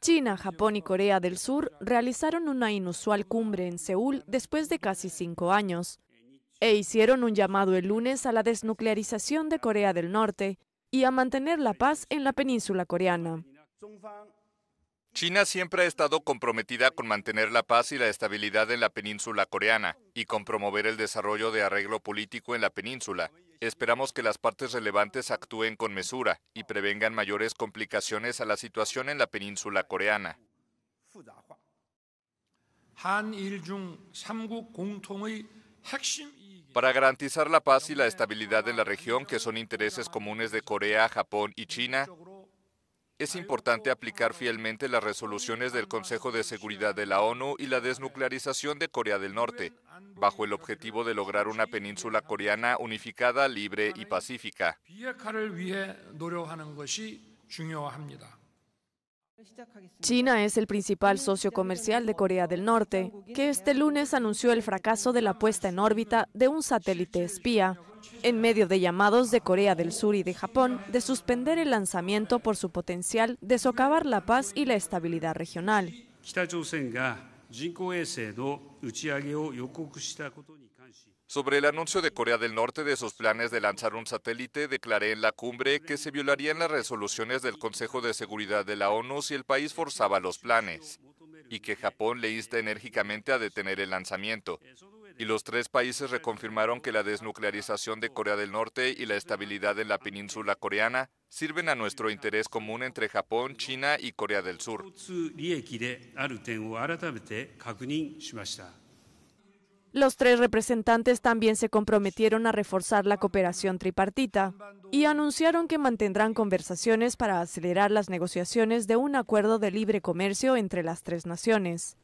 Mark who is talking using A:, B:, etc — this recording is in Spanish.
A: China, Japón y Corea del Sur realizaron una inusual cumbre en Seúl después de casi cinco años e hicieron un llamado el lunes a la desnuclearización de Corea del Norte y a mantener la paz en la península coreana.
B: China siempre ha estado comprometida con mantener la paz y la estabilidad en la península coreana y con promover el desarrollo de arreglo político en la península, Esperamos que las partes relevantes actúen con mesura y prevengan mayores complicaciones a la situación en la península coreana. Para garantizar la paz y la estabilidad en la región, que son intereses comunes de Corea, Japón y China, es importante aplicar fielmente las resoluciones del Consejo de Seguridad de la ONU y la desnuclearización de Corea del Norte, bajo el objetivo de lograr una península coreana unificada, libre y pacífica.
A: China es el principal socio comercial de Corea del Norte, que este lunes anunció el fracaso de la puesta en órbita de un satélite espía, en medio de llamados de Corea del Sur y de Japón de suspender el lanzamiento por su potencial de socavar la paz y la estabilidad regional.
B: Sobre el anuncio de Corea del Norte de sus planes de lanzar un satélite, declaré en la cumbre que se violarían las resoluciones del Consejo de Seguridad de la ONU si el país forzaba los planes y que Japón le insta enérgicamente a detener el lanzamiento. Y los tres países reconfirmaron que la desnuclearización de Corea del Norte y la estabilidad en la península coreana sirven a nuestro interés común entre Japón, China y Corea del Sur.
A: Los tres representantes también se comprometieron a reforzar la cooperación tripartita y anunciaron que mantendrán conversaciones para acelerar las negociaciones de un acuerdo de libre comercio entre las tres naciones.